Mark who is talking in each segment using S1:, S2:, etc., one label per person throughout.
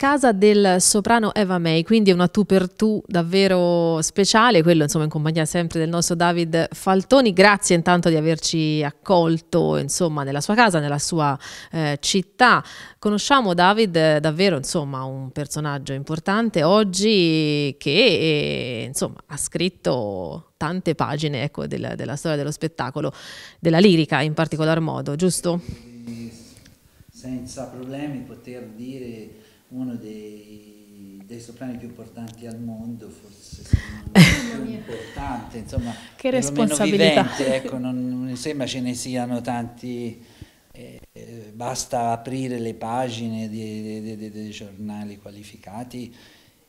S1: casa del soprano Eva May, quindi una tu per tu davvero speciale, quello insomma in compagnia sempre del nostro David Faltoni. Grazie intanto di averci accolto insomma nella sua casa, nella sua eh, città. Conosciamo David eh, davvero insomma un personaggio importante oggi che eh, insomma ha scritto tante pagine ecco, della, della storia dello spettacolo, della lirica in particolar modo, giusto?
S2: senza problemi poter dire uno dei, dei soprani più importanti al mondo, forse più importante, insomma, che responsabilità. Vivente, ecco, non, non sembra ce ne siano tanti, eh, eh basta aprire le pagine dei giornali qualificati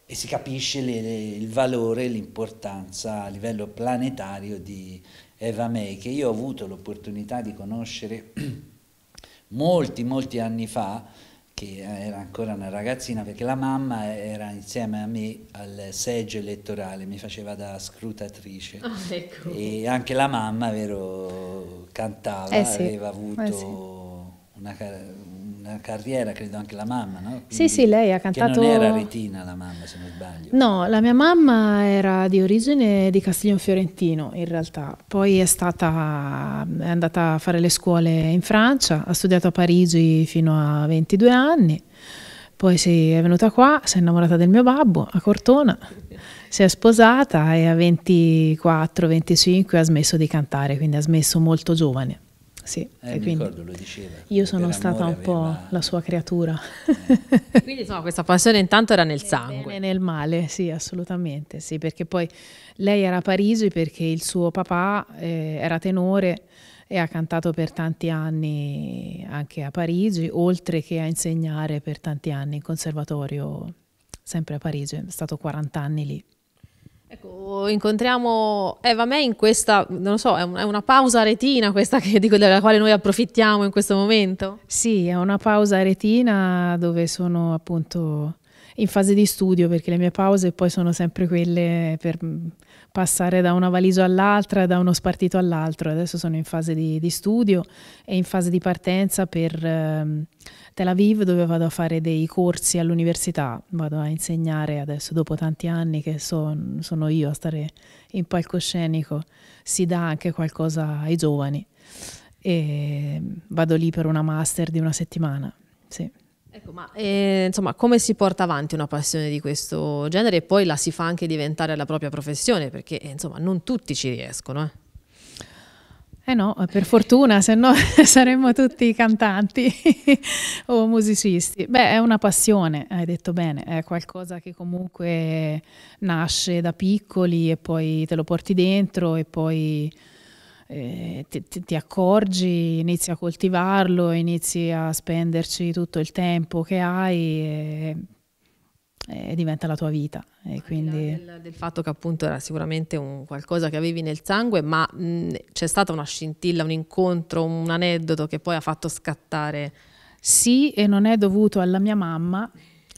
S2: e si capisce le, le, il valore l'importanza a livello planetario di Eva May, che io ho avuto l'opportunità di conoscere molti, molti anni fa che era ancora una ragazzina, perché la mamma era insieme a me al seggio elettorale, mi faceva da scrutatrice. Ah, ecco. E anche la mamma, vero, cantava, eh sì, aveva eh avuto eh sì. una, una carriera, credo anche la mamma, no? Quindi, sì, sì, lei ha cantato... non era retina la mamma, se non sbaglio.
S3: No, la mia mamma era di origine di Castiglion Fiorentino, in realtà. Poi è, stata, è andata a fare le scuole in Francia, ha studiato a Parigi fino a 22 anni. Poi si è venuta qua, si è innamorata del mio babbo a Cortona, si è sposata e a 24-25 ha smesso di cantare, quindi ha smesso molto giovane. Sì, eh, e quindi ricordo,
S1: lo diceva. Io sono stata un
S3: po' aveva... la sua creatura.
S1: Eh. quindi insomma questa passione intanto era nel, sangue. Bene, nel
S3: male, sì, assolutamente, sì, perché poi lei era a Parigi perché il suo papà eh, era tenore e ha cantato per tanti anni anche a Parigi, oltre che a insegnare per tanti anni in conservatorio sempre a Parigi, è stato 40 anni lì.
S1: Ecco, incontriamo Eva May in questa, non lo so, è, una pausa retina questa che, della quale noi approfittiamo in questo momento? Sì,
S3: è una pausa retina dove sono appunto in fase di studio perché le mie pause poi sono sempre quelle per passare da una valigia all'altra, da uno spartito all'altro. Adesso sono in fase di, di studio e in fase di partenza per eh, Tel Aviv dove vado a fare dei corsi all'università, vado a insegnare adesso dopo tanti anni che son, sono io a stare in palcoscenico, si dà anche qualcosa ai giovani e vado lì per una master di una settimana. Sì.
S1: Ecco, ma eh, insomma, come si porta avanti una passione di questo genere e poi la si fa anche diventare la propria professione? Perché eh, insomma, non tutti ci riescono. Eh.
S3: Eh no, eh, per fortuna, se no saremmo tutti cantanti o musicisti. Beh, è una passione, hai detto bene, è qualcosa che comunque nasce da piccoli e poi te lo porti dentro e poi eh, ti, ti, accorgi, inizi a coltivarlo, inizi a
S1: spenderci tutto il tempo che hai e, e diventa la tua vita. E quindi... Del, del, fatto che appunto era sicuramente un qualcosa che avevi nel sangue, ma mh, c'è stata una scintilla, un incontro, un aneddoto che poi ha fatto scattare.
S3: Sì, e non è dovuto alla mia mamma,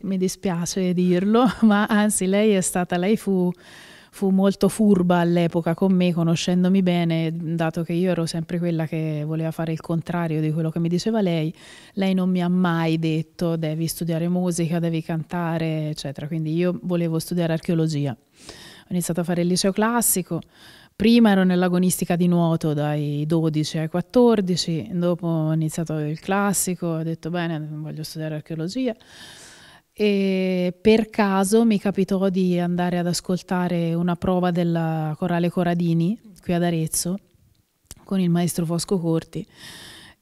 S3: mi dispiace dirlo, ma anzi lei è stata, lei fu fu molto furba all'epoca con me, conoscendomi bene, dato che io ero sempre quella che voleva fare il contrario di quello che mi diceva lei, lei non mi ha mai detto devi studiare musica, devi cantare, eccetera. Quindi io volevo studiare archeologia. Ho iniziato a fare il liceo classico. Prima ero nell'agonistica di nuoto dai 12 ai 14, dopo ho iniziato il classico, ho detto bene, voglio studiare archeologia e per caso mi capitò di andare ad ascoltare una prova della Corale Coradini qui ad Arezzo con il maestro Fosco Corti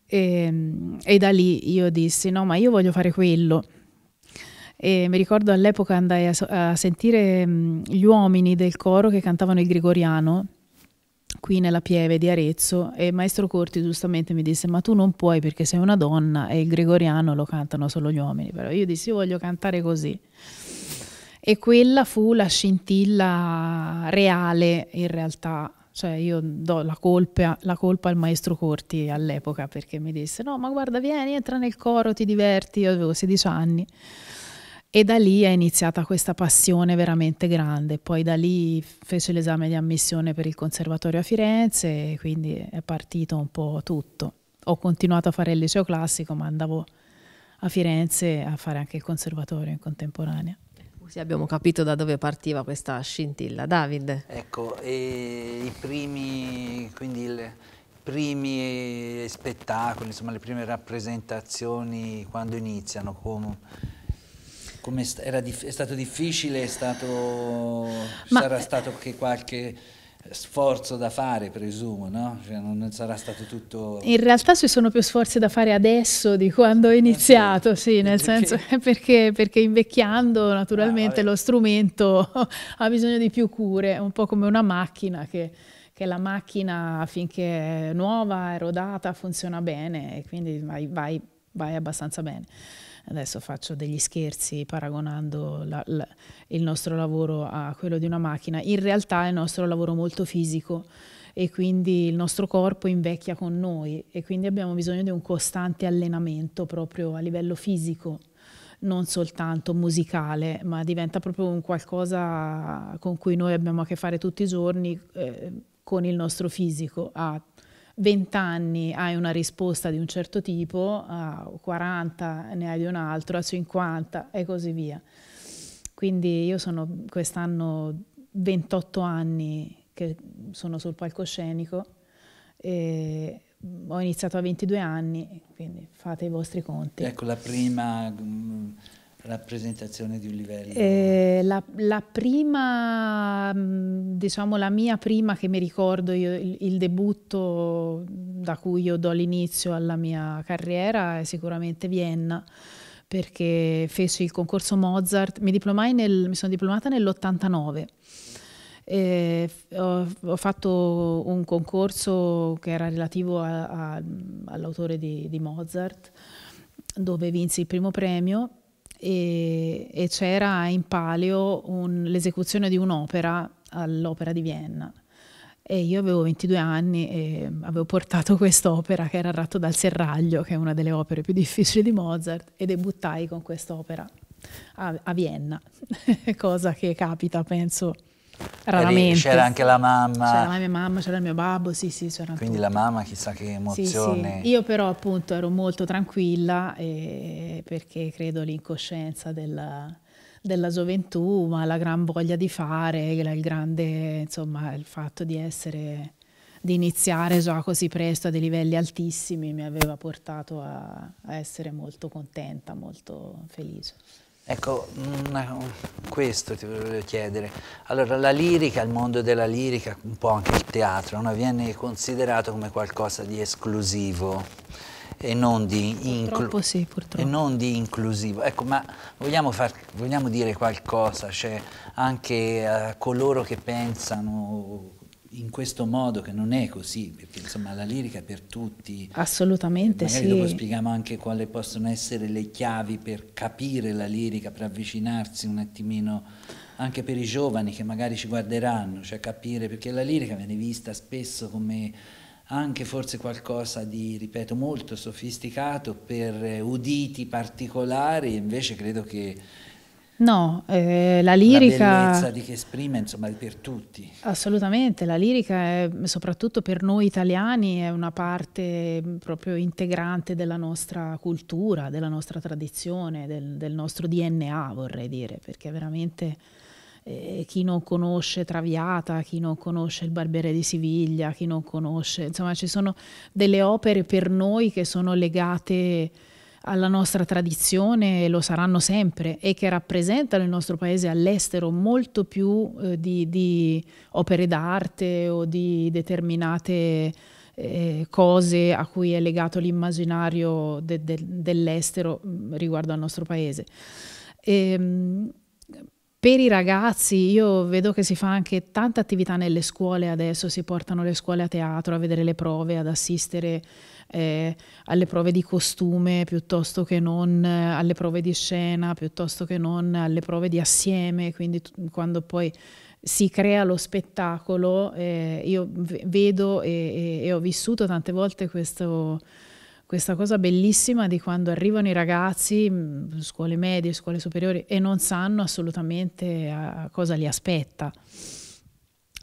S3: e, ehm, e da lì io dissi no ma io voglio fare quello e mi ricordo all'epoca andai a, a sentire gli uomini del coro che cantavano il gregoriano qui nella Pieve di Arezzo e Maestro Corti giustamente mi disse ma tu non puoi perché sei una donna e il gregoriano lo cantano solo gli uomini, però io dissi io voglio cantare così. E quella fu la scintilla reale in realtà, cioè io do la colpa, la colpa al maestro Corti all'epoca perché mi disse no ma guarda vieni entra nel coro ti diverti, io avevo 16 anni. E da lì è iniziata questa passione veramente grande. Poi da lì fece l'esame di ammissione per il Conservatorio a Firenze, e quindi è partito un po' tutto. Ho continuato a fare il liceo classico, ma andavo a Firenze a fare anche il Conservatorio in contemporanea.
S1: Così abbiamo capito da dove partiva questa scintilla. Davide.
S2: Ecco, e i primi, quindi il, primi spettacoli, insomma le prime rappresentazioni, quando iniziano? Come? Come è stato difficile? È stato, sarà stato che qualche sforzo da fare, presumo, no? Cioè non sarà stato tutto... In
S3: realtà ci sono più sforzi da fare adesso di quando ho eh, iniziato, sì, nel perché? senso perché, perché invecchiando naturalmente ah, lo strumento ha bisogno di più cure, è un po' come una macchina che che la macchina finché è nuova, è rodata, funziona bene e quindi vai, vai, vai abbastanza bene adesso faccio degli scherzi paragonando la, la, il nostro lavoro a quello di una macchina, in realtà è il nostro lavoro molto fisico e quindi il nostro corpo invecchia con noi e quindi abbiamo bisogno di un costante allenamento proprio a livello fisico non soltanto musicale, ma diventa proprio un qualcosa con cui noi abbiamo a che fare tutti i giorni eh, con il nostro fisico, a 20 anni hai una risposta di un certo tipo, a 40 ne hai di un altro, a 50 e così via. Quindi io sono quest'anno 28 anni che sono sul palcoscenico e ho iniziato a 22 anni, quindi fate i vostri conti.
S2: Ecco la prima mm, rappresentazione di un livello? Eh,
S3: la, la, prima, mm, diciamo la mia prima che mi ricordo, io, il, il, debutto da cui io do l'inizio alla mia carriera è sicuramente Vienna perché feci il concorso Mozart, mi, diplomai nel, mi sono diplomata nell'89. Eh, ho, ho, fatto un concorso che era relativo a, a, all'autore di, di Mozart, dove vinsi il primo premio e, e c'era in palio un, l'esecuzione di un'opera all'Opera di Vienna. E io avevo 22 anni e avevo portato quest'opera che era Ratto dal Serraglio, che è una delle opere più difficili di Mozart, e debuttai con quest'opera a, a Vienna, cosa che capita, penso, Raramente. C'era anche la
S2: mamma. C'era la
S3: mia mamma, c'era il mio babbo, sì,
S2: sì, c'era Quindi tutti. la mamma chissà che emozione. Sì, sì.
S3: Io però appunto ero molto tranquilla eh, perché credo l'incoscienza della, della gioventù, ma la gran voglia di fare, il grande, insomma, il fatto di essere di iniziare già così presto a dei livelli altissimi mi aveva portato a, a essere molto contenta, molto felice.
S2: Ecco, mm, questo ti volevo chiedere. Allora, la lirica, il mondo della lirica, un po' anche il teatro, no? viene considerato come qualcosa di esclusivo e non di, purtroppo sì, purtroppo. E non di inclusivo. Ecco, ma vogliamo, far, vogliamo dire qualcosa, cioè anche a eh, coloro che pensano in questo modo che non è così, perché insomma la lirica è per tutti.
S3: Assolutamente Magari sì. Magari dopo
S2: spieghiamo anche quali possono essere le chiavi per capire la lirica, per avvicinarsi un attimino anche per i giovani che magari ci guarderanno, cioè capire perché la lirica viene vista spesso come anche forse qualcosa di, ripeto, molto sofisticato per eh, uditi particolari, invece credo che
S3: No, eh, la lirica... La bellezza
S2: di che esprime, insomma, per tutti.
S3: Assolutamente, la lirica è, soprattutto per noi italiani è una parte proprio integrante della nostra cultura, della nostra tradizione, del, del nostro DNA, vorrei dire, perché veramente eh, chi non conosce Traviata, chi non conosce Il Barbiere di Siviglia, chi non conosce... Insomma, ci sono delle opere per noi che sono legate alla nostra tradizione, lo saranno sempre, e che rappresentano il nostro paese all'estero molto più eh, di, di, opere d'arte o di determinate eh, cose a cui è legato l'immaginario de, de, dell'estero mm, riguardo al nostro paese. E, ehm, per i ragazzi io vedo che si fa anche tanta attività nelle scuole adesso, si portano le scuole a teatro a vedere le prove, ad assistere eh, alle prove di costume piuttosto che non eh, alle prove di scena, piuttosto che non alle prove di assieme, quindi quando poi si crea lo spettacolo, eh, io vedo e, e, e ho vissuto tante volte questo questa cosa bellissima di quando arrivano i ragazzi, mm, scuole medie, scuole superiori, e non sanno assolutamente a eh, cosa li aspetta.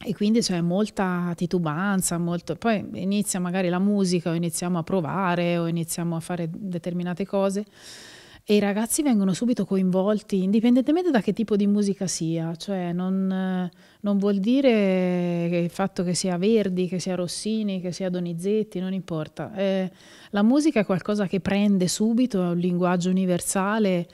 S3: E quindi c'è molta titubanza, molto... poi inizia magari la musica o iniziamo a provare o iniziamo a fare determinate cose e i ragazzi vengono subito coinvolti, indipendentemente da che tipo di musica sia, cioè non, non vuol dire che il fatto che sia Verdi, che sia Rossini, che sia Donizetti, non importa. Eh, la musica è qualcosa che prende subito, è un linguaggio universale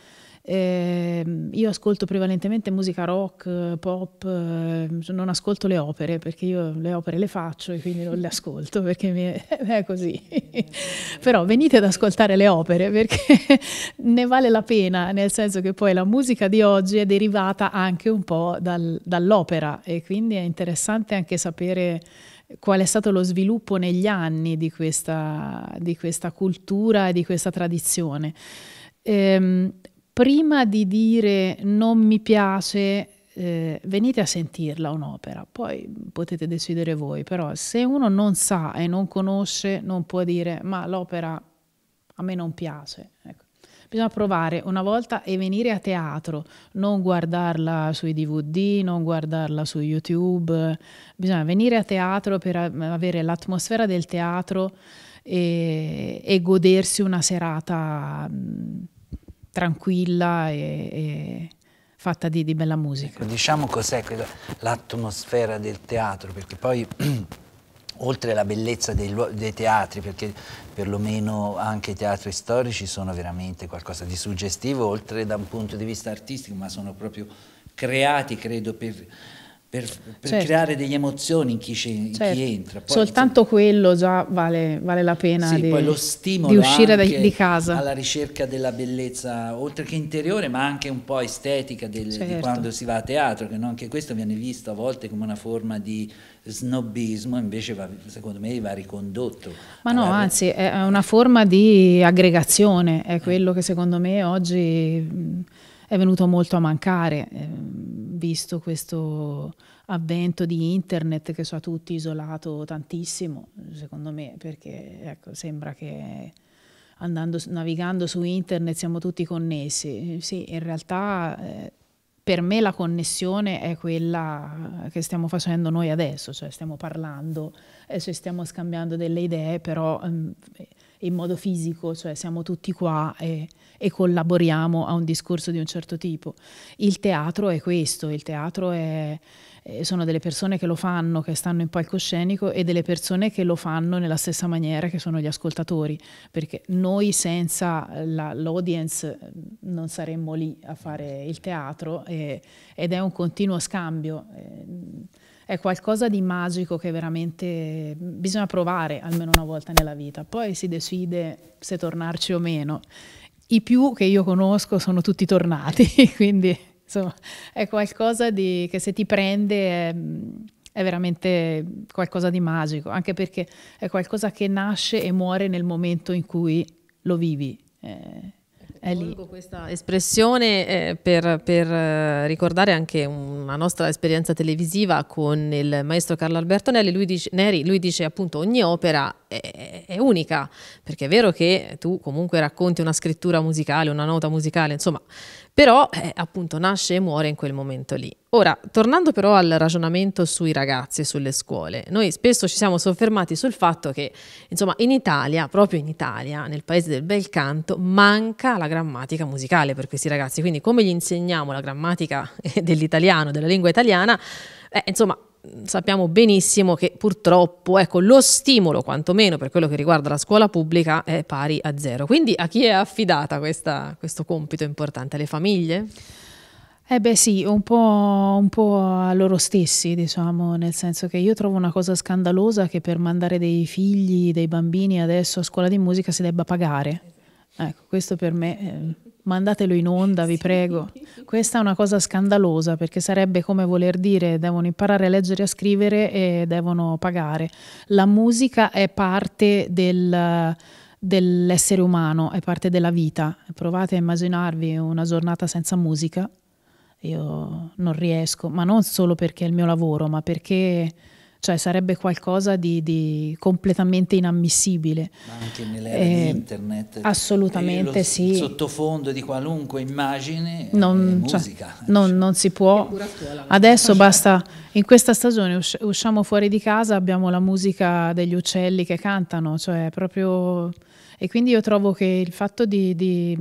S3: eh, io ascolto prevalentemente musica rock, pop, eh, non ascolto le opere perché io le opere le faccio e quindi non le ascolto perché mi è, è così. Però venite ad ascoltare le opere perché ne vale la pena, nel senso che poi la musica di oggi è derivata anche un po' dal, dall'opera e quindi è interessante anche sapere qual è stato lo sviluppo negli anni di questa, di questa cultura e di questa tradizione. Ehm, prima di dire non mi piace, eh, venite a sentirla un'opera, poi potete decidere voi, però se uno non sa e non conosce, non può dire ma l'opera a me non piace. Ecco. Bisogna provare una volta e venire a teatro, non guardarla sui DVD, non guardarla su YouTube, bisogna venire a teatro per avere l'atmosfera del teatro e, e godersi una serata. Mh, tranquilla e, e fatta di, di, bella musica.
S2: Ecco, diciamo cos'è l'atmosfera del teatro, perché poi oltre alla bellezza dei, dei, teatri, perché perlomeno anche i teatri storici sono veramente qualcosa di suggestivo, oltre da un punto di vista artistico, ma sono proprio creati, credo, per per, per certo. creare delle emozioni in chi, in certo. chi entra. Poi,
S3: Soltanto insomma, quello già vale, vale la pena sì, di, poi lo stimolo di uscire da, di casa. Alla
S2: ricerca della bellezza, oltre che interiore, ma anche un po' estetica del, certo. di quando si va a teatro, che no? anche questo viene visto a volte come una forma di snobismo, invece va, secondo me va ricondotto.
S3: Ma no, alla... anzi, è una forma di aggregazione, è eh. quello che secondo me oggi è venuto molto a mancare, eh, visto questo avvento di internet che so tutti isolato tantissimo, secondo me, perché ecco, sembra che andando, navigando su internet siamo tutti connessi. Sì, in realtà eh, per me la connessione è quella che stiamo facendo noi adesso, cioè stiamo parlando, adesso stiamo scambiando delle idee, però... Mh, ehm, in modo fisico, cioè siamo tutti qua e, e collaboriamo a un discorso di un certo tipo. Il teatro è questo, il teatro è, sono delle persone che lo fanno, che stanno in palcoscenico e delle persone che lo fanno nella stessa maniera che sono gli ascoltatori, perché noi senza l'audience non saremmo lì a fare il teatro e, ed è un continuo scambio. Ehm, è qualcosa di magico che veramente bisogna provare almeno una volta nella vita, poi si decide se tornarci o meno. I più che io conosco sono tutti tornati, quindi insomma, è qualcosa di, che se ti prende è, è veramente qualcosa di magico, anche perché è qualcosa che nasce e muore nel momento in cui lo vivi. Eh, è lì.
S1: questa espressione eh, per, per eh, ricordare anche una nostra esperienza televisiva con il maestro Carlo Alberto Neri. Lui dice, Neri, lui dice appunto ogni opera è, è, unica, perché è vero che tu comunque racconti una scrittura musicale, una nota musicale, insomma però eh, appunto nasce e muore in quel momento lì. Ora, tornando però al ragionamento sui ragazzi e sulle scuole, noi spesso ci siamo soffermati sul fatto che, insomma, in Italia, proprio in Italia, nel paese del bel canto, manca la grammatica musicale per questi ragazzi, quindi come gli insegniamo la grammatica dell'italiano, della lingua italiana, eh, insomma, sappiamo benissimo che purtroppo ecco, lo stimolo, quantomeno per quello che riguarda la scuola pubblica, è pari a zero. Quindi a chi è affidata questa, questo compito importante? Alle famiglie?
S3: Eh beh sì, un po', un po', a loro stessi, diciamo, nel senso che io trovo una cosa scandalosa che per mandare dei figli, dei bambini adesso a scuola di musica si debba pagare. Ecco, questo per me... Eh, mandatelo in onda, vi sì. prego. Questa è una cosa scandalosa perché sarebbe come voler dire devono imparare a leggere e a scrivere e devono pagare. La musica è parte del, dell'essere umano, è parte della vita. Provate a immaginarvi una giornata senza musica. Io non riesco, ma non solo perché è il mio lavoro, ma perché cioè sarebbe qualcosa di, di completamente inammissibile.
S2: Ma anche nell'era eh, di internet. Assolutamente lo, sì. Sottofondo di qualunque immagine non, cioè,
S3: Non, non, si può. Adesso basta, in questa stagione usci usciamo fuori di casa, abbiamo la musica degli uccelli che cantano, cioè proprio... E quindi io trovo che il fatto di, di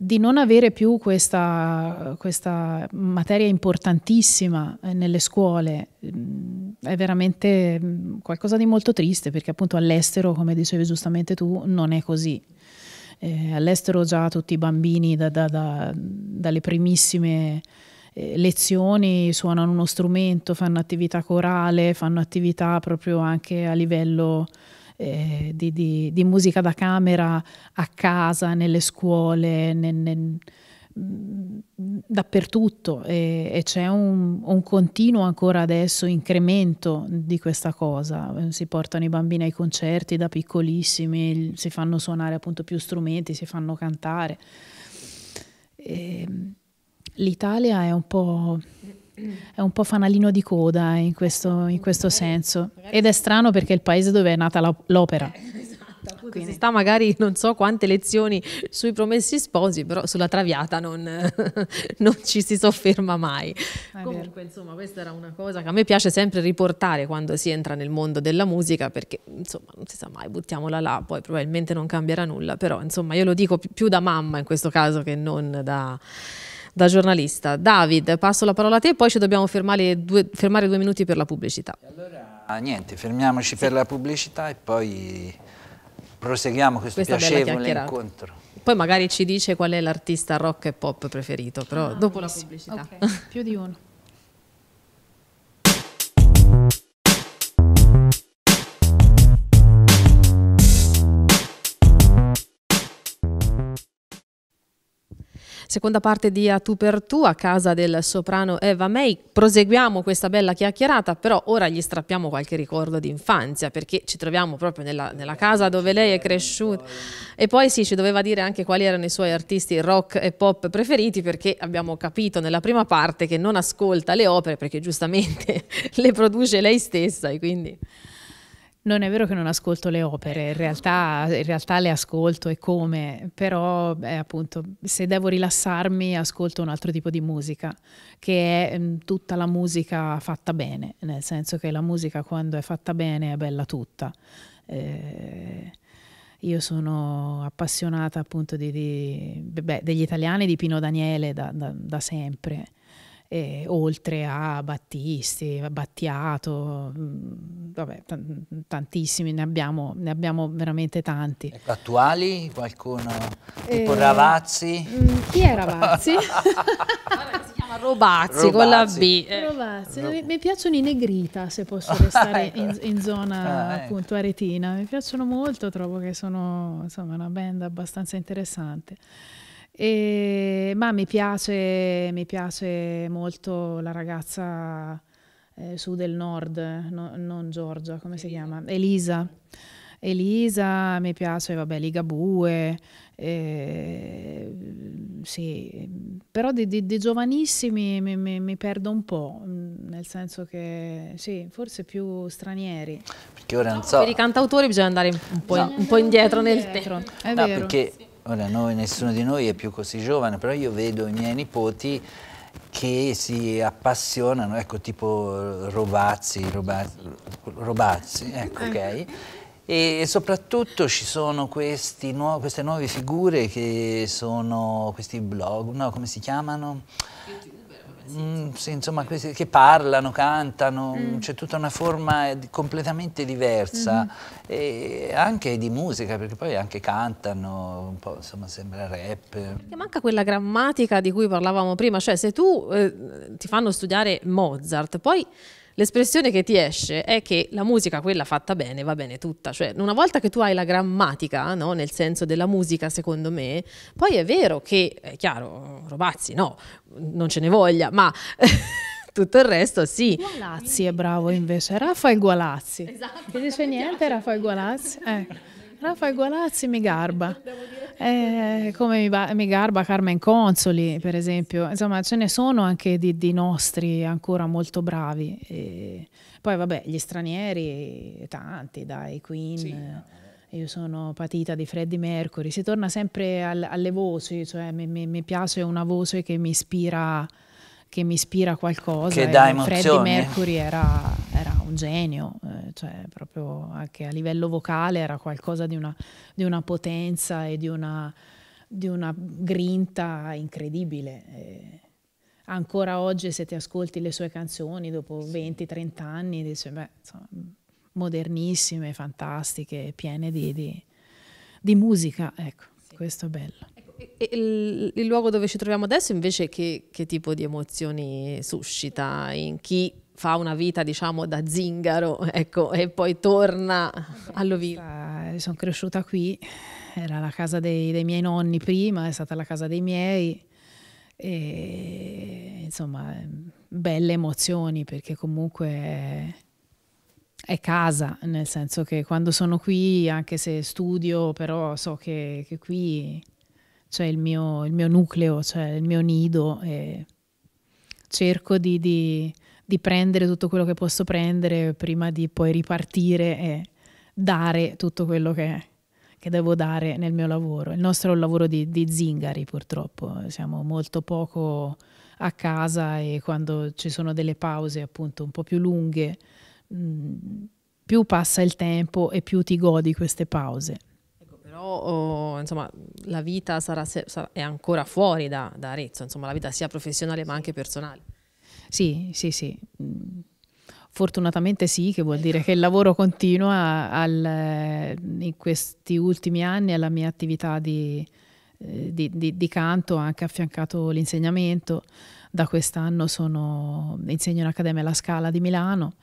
S3: di non avere più questa, questa, materia importantissima eh, nelle scuole mm, è veramente mm, qualcosa di molto triste perché appunto all'estero, come dicevi giustamente tu, non è così. Eh, all'estero già tutti i bambini da, da, da, dalle primissime eh, lezioni, suonano uno strumento, fanno attività corale, fanno attività proprio anche a livello eh, di, di, di, musica da camera a casa, nelle scuole, nel, nel, dappertutto e, e c'è un, un, continuo ancora adesso incremento di questa cosa. Si portano i bambini ai concerti da piccolissimi, si fanno suonare appunto più strumenti, si fanno cantare. E, ehm, L'Italia è un po' è un po' fanalino di coda in questo, in questo senso. Ed è strano perché è il paese dove è nata l'opera. Eh, esatto,
S1: appunto, Quindi. si sta magari non so quante lezioni sui promessi sposi, però sulla traviata non, non ci si sofferma mai. È Comunque, vero. insomma, questa era una cosa che a me piace sempre riportare quando si entra nel mondo della musica, perché insomma, non si sa mai, buttiamola là, poi probabilmente non cambierà nulla, però insomma, io lo dico più da mamma in questo caso che non da da giornalista. David, passo la parola a te e poi ci dobbiamo fermare due, fermare due minuti per la pubblicità.
S2: Allora, niente, fermiamoci per la pubblicità e poi proseguiamo questo Questa piacevole incontro. Poi magari
S1: ci dice qual è l'artista rock e pop preferito, però ah, dopo la pubblicità.
S3: Okay, più di uno.
S1: seconda parte di A Tu per Tu a casa del soprano Eva May. Proseguiamo questa bella chiacchierata, però ora gli strappiamo qualche ricordo di infanzia perché ci troviamo proprio nella, nella casa dove lei è cresciuta. E poi sì, ci doveva dire anche quali erano i suoi artisti rock e pop preferiti perché abbiamo capito nella prima parte che non ascolta le opere perché giustamente le produce lei stessa e quindi...
S3: Non è vero che non ascolto le opere, in realtà, in realtà le ascolto e come, però eh, appunto se devo rilassarmi ascolto un altro tipo di musica, che è mh, mm, tutta la musica fatta bene, nel senso che la musica quando è fatta bene è bella tutta. Eh, io sono appassionata appunto di, di, beh, degli italiani, di Pino Daniele da, da, da sempre eh, oltre a Battisti, Battiato, mm, vabbè, t- tantissimi, ne abbiamo, ne abbiamo, veramente tanti. Ecco,
S2: attuali? Qualcuno? Tipo eh, Ravazzi? Mh, mm, chi è Ravazzi?
S3: si chiama Robazzi, Robazzi, con la B. Robazzi. Eh. Rob- mi, mi, piacciono i Negrita, se posso restare ecco. in, in zona ah, ecco. appunto aretina, mi piacciono molto, trovo che sono insomma, una band abbastanza interessante. E, ma mi piace, mi piace, molto la ragazza eh, su del nord, no, non Giorgia, come si chiama? Elisa. Elisa, mi piace, vabbè, Ligabue, eh, sì, però di, di, di giovanissimi mi, mi, mi, perdo un po', mm, nel senso che sì, forse più stranieri. Perché ora non so.
S1: Per i cantautori bisogna andare un po', no, un po indietro, indietro nel tempo. È no, vero. Perché...
S2: Sì Ora, noi, nessuno di noi è più così giovane, però io vedo i miei nipoti che si appassionano, ecco, tipo Robazzi, Robazzi, Robazzi ecco, ok? E, ecco. e soprattutto ci sono nuo queste nuove figure che sono questi blog, no, come si chiamano? YouTube. Mm, sì, insomma, questi che parlano, cantano, mm. c'è tutta una forma eh, completamente diversa, mm -hmm. e anche di musica, perché poi anche cantano, un po', insomma, sembra rap. Perché
S1: manca quella grammatica di cui parlavamo prima, cioè se tu eh, ti fanno studiare Mozart, poi l'espressione che ti esce è che la musica, quella fatta bene, va bene tutta. Cioè, una volta che tu hai la grammatica, no? nel senso della musica, secondo me, poi è vero che, è chiaro, Robazzi, no, non ce ne voglia, ma... tutto il resto sì. Gualazzi è bravo invece, Raffaele Gualazzi.
S3: Esatto. Non dice niente Raffaele Gualazzi. Eh. Rafa Gualazzi mi garba. Eh, come mi, mi, garba Carmen Consoli, per esempio. Insomma, ce ne sono anche di, di nostri ancora molto bravi. E poi, vabbè, gli stranieri, tanti, dai, Queen. Sì. Io sono patita di Freddie Mercury. Si torna sempre al, alle voci, cioè mi, mi, mi piace una voce che mi ispira che mi ispira qualcosa. Che dà emozioni. Freddie Mercury era un genio, eh, cioè proprio anche a livello vocale era qualcosa di una, di una potenza e di una, di una grinta incredibile. Eh, ancora oggi se ti ascolti le sue canzoni dopo 20-30 anni, dici, beh, insomma, modernissime, fantastiche, piene di, di, di musica, ecco, sì. questo è bello. Ecco,
S1: e il, il, luogo dove ci troviamo adesso invece che, che tipo di emozioni suscita in chi fa una vita diciamo da zingaro ecco, e poi torna all'Ovino. Eh, sono cresciuta qui, era la casa dei, dei, miei nonni prima,
S3: è stata la casa dei miei e insomma ehm, belle emozioni perché comunque è, è casa, nel senso che quando sono qui, anche se studio, però so che, che qui c'è il mio, il mio nucleo, c'è il mio nido e cerco di, di di prendere tutto quello che posso prendere prima di poi ripartire e dare tutto quello che, che devo dare nel mio lavoro. Il nostro è un lavoro di, di zingari purtroppo, siamo molto poco a casa e quando ci sono delle pause appunto un po' più lunghe, mh, mm, più passa il tempo e più ti godi queste pause.
S1: Ecco, però oh, insomma, la vita sarà, sarà, è ancora fuori da, da Arezzo, insomma, la vita sia professionale ma anche personale. Sì, sì, sì. Mm. Fortunatamente sì, che
S3: vuol dire che il lavoro continua al, eh, in questi ultimi anni alla mia attività di, eh, di, di, di canto, anche affiancato l'insegnamento. Da quest'anno sono, insegno in Accademia La Scala di Milano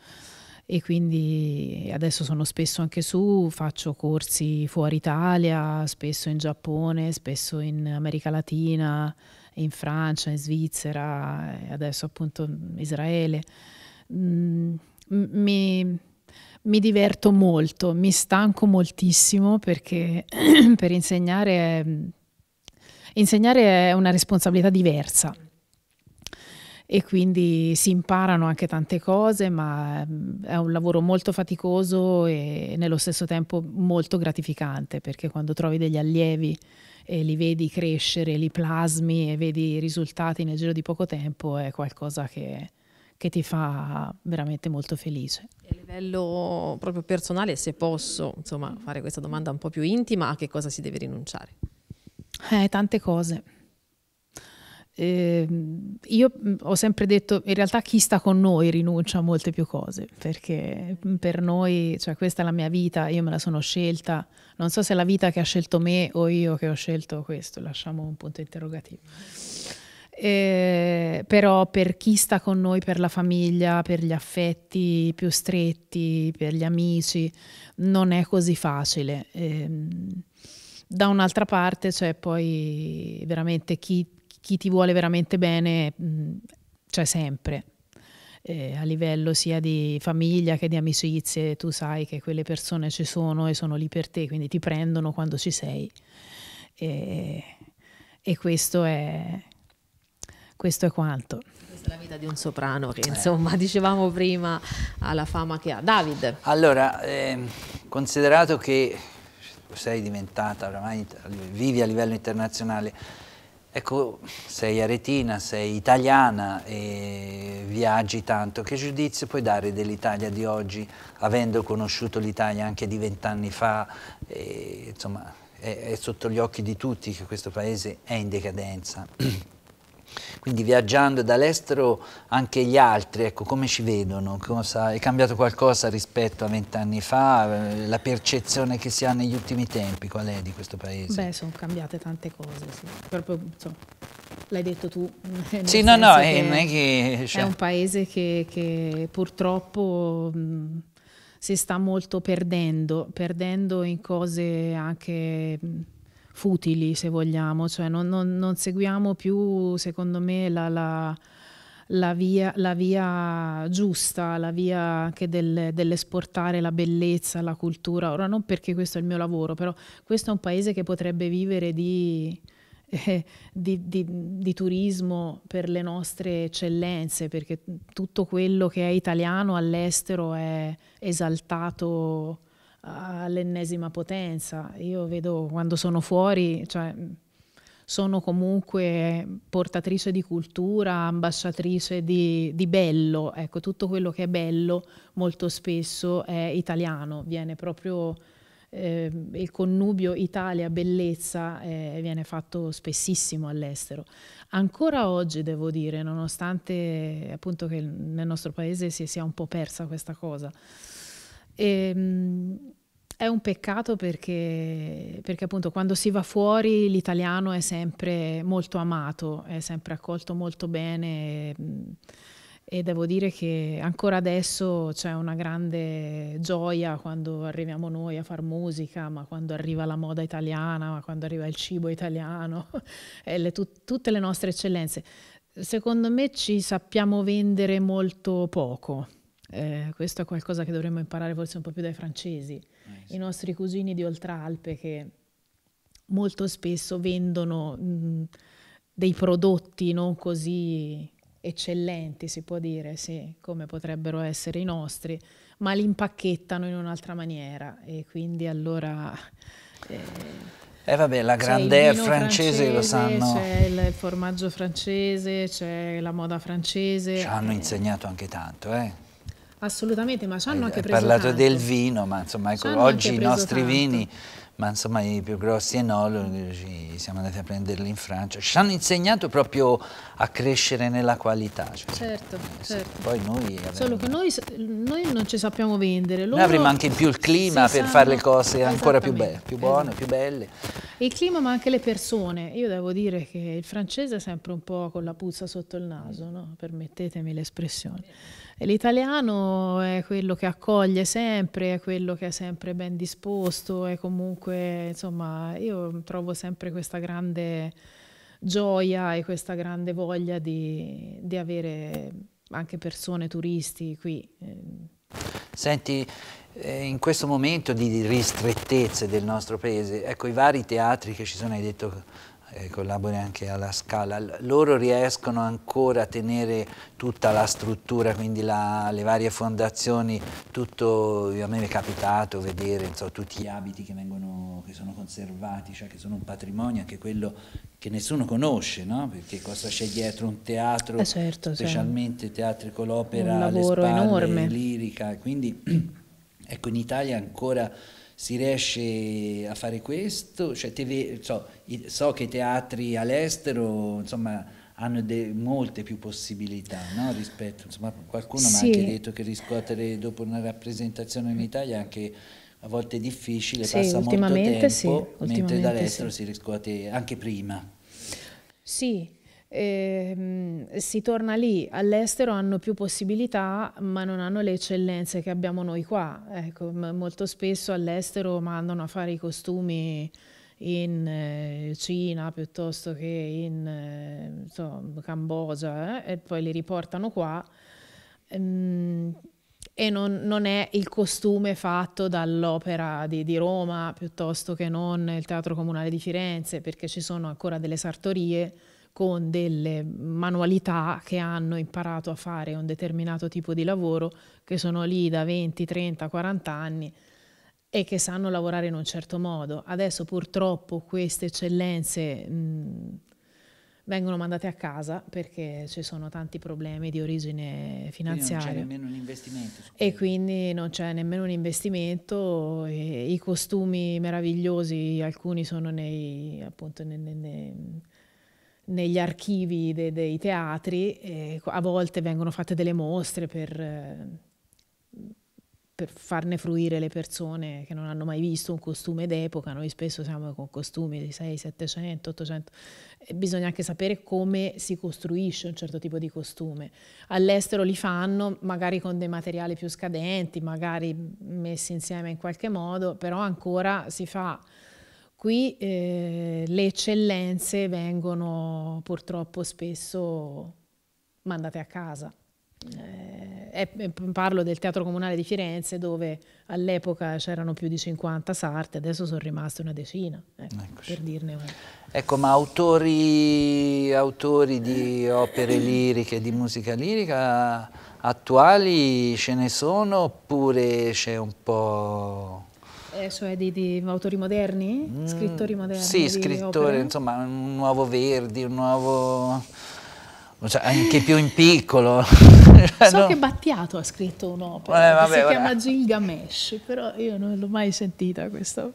S3: e quindi adesso sono spesso anche su, faccio corsi fuori Italia, spesso in Giappone, spesso in America Latina in Francia, in Svizzera, e adesso appunto Israele. Mm, mi, mi diverto molto, mi stanco moltissimo perché per insegnare è, mm, insegnare è una responsabilità diversa e quindi si imparano anche tante cose, ma mm, è un lavoro molto faticoso e nello stesso tempo molto gratificante perché quando trovi degli allievi e li vedi crescere, li plasmi e vedi i risultati nel giro di poco tempo è qualcosa che, che ti fa veramente molto felice. E
S1: A livello proprio personale, se posso insomma, fare questa domanda un po' più intima, a che cosa si deve rinunciare?
S3: Eh, tante cose eh, io mm, ho sempre detto in realtà chi sta con noi rinuncia a molte più cose perché mm, per noi, cioè questa è la mia vita, io me la sono scelta, non so se è la vita che ha scelto me o io che ho scelto questo, lasciamo un punto interrogativo. Eh, però per chi sta con noi, per la famiglia, per gli affetti più stretti, per gli amici, non è così facile. Eh, da un'altra parte c'è cioè poi veramente chi chi ti vuole veramente bene mm, c'è sempre. Eh, a livello sia di famiglia che di amicizie, tu sai che quelle persone ci sono e sono lì per te, quindi ti prendono quando ci sei. E, e questo, è, questo è quanto.
S1: Questa è la vita di un soprano che insomma eh. dicevamo prima ha la fama che ha. David.
S2: Allora, eh, considerato che sei diventata oramai, vivi a livello internazionale, Ecco, sei aretina, sei italiana e viaggi tanto, che giudizio puoi dare dell'Italia di oggi, avendo conosciuto l'Italia anche di vent'anni fa, e, insomma è, è sotto gli occhi di tutti che questo paese è in decadenza. Quindi viaggiando dall'estero anche gli altri, ecco, come ci vedono? Cosa, è cambiato qualcosa rispetto a vent'anni fa? Eh, la percezione che si ha negli ultimi tempi qual è di questo paese?
S3: Beh, sono cambiate tante cose, sì. Proprio, insomma, l'hai detto tu. Sì, no, no, è, eh, è, che, cioè... è, un paese che, che purtroppo... Mh, mm, si sta molto perdendo, perdendo in cose anche mh, mm, futili, se vogliamo, cioè non, non, non seguiamo più, secondo me, la, la, la, via, la, via, giusta, la via anche del, dell'esportare la bellezza, la cultura. Ora non perché questo è il mio lavoro, però questo è un paese che potrebbe vivere di... Eh, di, di, di, turismo per le nostre eccellenze, perché tutto quello che è italiano all'estero è esaltato all'ennesima potenza. Io vedo quando sono fuori, cioè, sono comunque portatrice di cultura, ambasciatrice di, di, bello, ecco, tutto quello che è bello molto spesso è italiano, viene proprio eh, il connubio Italia-bellezza eh, viene fatto spessissimo all'estero. Ancora oggi devo dire, nonostante appunto che nel nostro paese si sia un po' persa questa cosa. E, ehm, mh, è un peccato perché, perché, appunto quando si va fuori l'italiano è sempre molto amato, è sempre accolto molto bene e, e devo dire che ancora adesso c'è una grande gioia quando arriviamo noi a far musica, ma quando arriva la moda italiana, ma quando arriva il cibo italiano, le, tut, tutte le nostre eccellenze. Secondo me ci sappiamo vendere molto poco eh, questo è qualcosa che dovremmo imparare forse un po' più dai francesi, nice. Eh, i nostri cugini di Oltralpe che molto spesso vendono mh, mm, dei prodotti non così eccellenti, si può dire, sì, come potrebbero essere i nostri, ma li impacchettano in un'altra maniera e quindi allora... Eh,
S2: eh vabbè, la grande francese, francese, lo sanno. C'è
S3: il formaggio francese, c'è la moda francese. Ci hanno eh.
S2: insegnato anche tanto, eh?
S3: Assolutamente, ma ci hanno anche preso Hai parlato tanto. del
S2: vino, ma insomma, ecco, oggi i nostri tanto. vini, ma insomma i più grossi enologi, siamo andati a prenderli in Francia, ci hanno insegnato proprio a crescere nella qualità. Cioè,
S3: certo, certo.
S2: Poi noi eh, avremmo... Solo
S3: che noi, noi, non ci sappiamo vendere. Loro noi avremo anche in
S2: più il clima per sanno... fare le cose ancora più, belle, più eh. buone, esatto. più belle.
S3: Il clima ma anche le persone. Io devo dire che il francese è sempre un po' con la puzza sotto il naso, no? permettetemi l'espressione. L'italiano è quello che accoglie sempre, è quello che è sempre ben disposto, è comunque, insomma, io trovo sempre questa grande gioia e questa grande voglia di, di avere anche persone, turisti qui. Eh.
S2: Senti, eh, in questo momento di ristrettezze del nostro paese, ecco i vari teatri che ci sono, hai detto eh, collabori anche alla Scala, loro riescono ancora a tenere tutta la struttura, quindi la, le varie fondazioni, tutto, a me mi è capitato vedere insomma, tutti gli abiti che, vengono, che sono conservati, cioè che sono un patrimonio, anche quello che nessuno conosce, no? perché cosa c'è dietro un teatro, eh certo, certo. specialmente sì. teatri con l'opera, le spalle, enorme. lirica, quindi ecco in Italia ancora si riesce a fare questo, cioè, te, so, so che i teatri all'estero insomma, hanno molte più possibilità no? rispetto, insomma, qualcuno sì. mi ha anche detto che riscuotere dopo una rappresentazione in Italia è anche a volte difficile, sì, passa molto tempo, sì, mentre dall'estero sì. si riscuote anche prima.
S3: Sì, eh, si torna lì, all'estero hanno più possibilità ma non hanno le eccellenze che abbiamo noi qua. Ecco, molto spesso all'estero mandano a fare i costumi in eh, Cina piuttosto che in eh, insomma, Cambogia eh, e poi li riportano qua. Ehm, e non, non, è il costume fatto dall'opera di, di, Roma piuttosto che non il teatro comunale di Firenze perché ci sono ancora delle sartorie con delle manualità che hanno imparato a fare un determinato tipo di lavoro, che sono lì da 20, 30, 40 anni e che sanno lavorare in un certo modo. Adesso purtroppo queste eccellenze mh, vengono mandate a casa perché ci sono tanti problemi di origine finanziaria. Quindi non c'è nemmeno un investimento. E quindi non c'è nemmeno un investimento, i costumi meravigliosi, alcuni sono nei, appunto, nei, nei, negli archivi de- dei teatri, eh, a volte vengono fatte delle mostre per, eh, per, farne fruire le persone che non hanno mai visto un costume d'epoca, noi spesso siamo con costumi di 6, 700, 800, bisogna anche sapere come si costruisce un certo tipo di costume. All'estero li fanno magari con dei materiali più scadenti, magari messi insieme in qualche modo, però ancora si fa Qui eh, le eccellenze vengono purtroppo spesso mandate a casa. Eh, parlo del Teatro Comunale di Firenze dove all'epoca c'erano più di 50 sarti, adesso sono rimaste una decina, ecco, ecco per dirne una.
S2: Ecco, ma autori, autori di opere liriche, di musica lirica attuali ce ne sono oppure c'è un po'
S3: Eh, cioè di, di, autori moderni? Mm, scrittori moderni? Sì, scrittori,
S2: insomma, un nuovo Verdi, un nuovo... Cioè, anche più in piccolo. Cioè, so no. che
S3: Battiato ha scritto un'opera eh, vabbè, si chiama Gilgamesh, però io non l'ho mai sentita questa.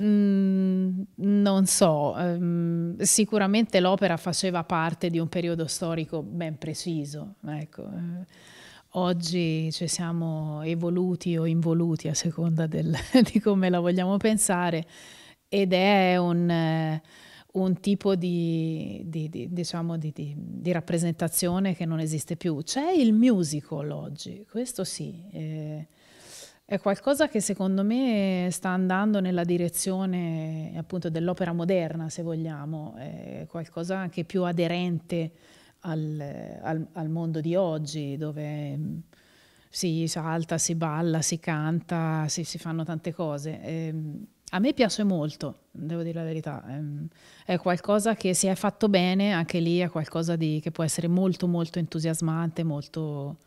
S3: Mm, non so, um, sicuramente l'opera faceva parte di un periodo storico ben preciso, ecco. Eh. Oggi ci siamo evoluti o involuti a seconda del, di come la vogliamo pensare ed è un, eh, un tipo di, di, di, diciamo di, rappresentazione che non esiste più. C'è il musical oggi, questo sì, eh, è qualcosa che secondo me sta andando nella direzione appunto dell'opera moderna, se vogliamo, è qualcosa anche più aderente al, al, al mondo di oggi dove mm, si salta, si balla, si canta, si, si fanno tante cose. E, ehm, a me piace molto, devo dire la verità, ehm, è qualcosa che si è fatto bene, anche lì è qualcosa di, che può essere molto molto entusiasmante, molto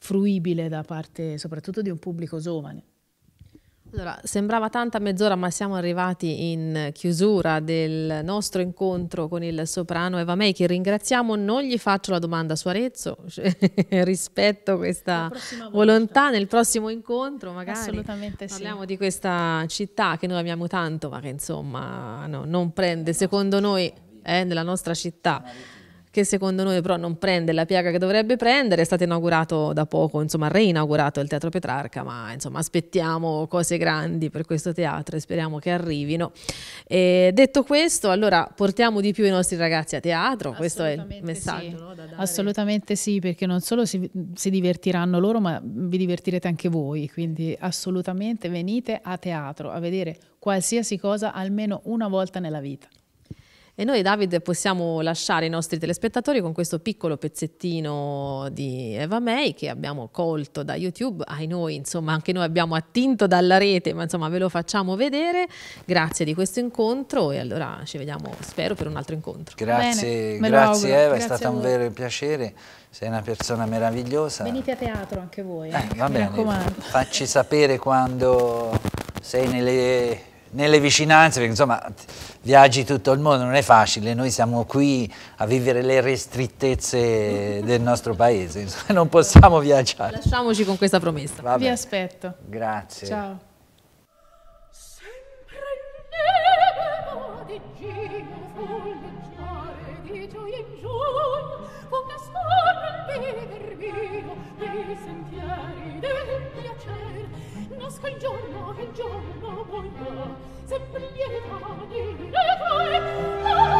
S1: fruibile da parte soprattutto di un pubblico giovane. Allora, sembrava tanta mezz'ora, ma siamo arrivati in chiusura del nostro incontro con il soprano Eva May, che ringraziamo. Non gli faccio la domanda su Arezzo, cioè, rispetto questa volontà nel prossimo incontro, magari Assolutamente parliamo di questa città che noi amiamo tanto, ma che insomma no, non prende, secondo noi, eh, nella nostra città che secondo noi però non prende la piaga che dovrebbe prendere, è stato inaugurato da poco, insomma reinaugurato il Teatro Petrarca, ma insomma aspettiamo cose grandi per questo teatro e speriamo che arrivino. E detto questo, allora portiamo di più i nostri ragazzi a teatro, questo è il messaggio. Sì. No, da assolutamente sì, perché non solo si,
S3: si divertiranno loro, ma vi divertirete anche voi, quindi assolutamente venite a
S1: teatro a vedere qualsiasi cosa
S3: almeno una
S1: volta nella vita. E noi Davide possiamo lasciare i nostri telespettatori con questo piccolo pezzettino di Eva May che abbiamo colto da YouTube, ai noi insomma anche noi abbiamo attinto dalla rete, ma insomma ve lo facciamo vedere. Grazie di questo incontro e allora ci vediamo spero per un altro incontro.
S2: Grazie, Bene, grazie Eva, grazie è stato un vero piacere. Sei una persona meravigliosa. Venite
S3: a teatro anche voi. Eh, eh, va bene, raccomando.
S2: facci sapere quando sei nelle nelle vicinanze, perché insomma viaggi tutto il mondo, non è facile, noi siamo qui a vivere le restrittezze del nostro paese, insomma, non possiamo viaggiare.
S1: Lasciamoci con questa promessa. Vabbè. Vi
S3: aspetto.
S1: Grazie. Ciao.
S3: Poca scorre Oh, oh, oh, oh, il giorno voglia sempre lieta oh, oh, oh,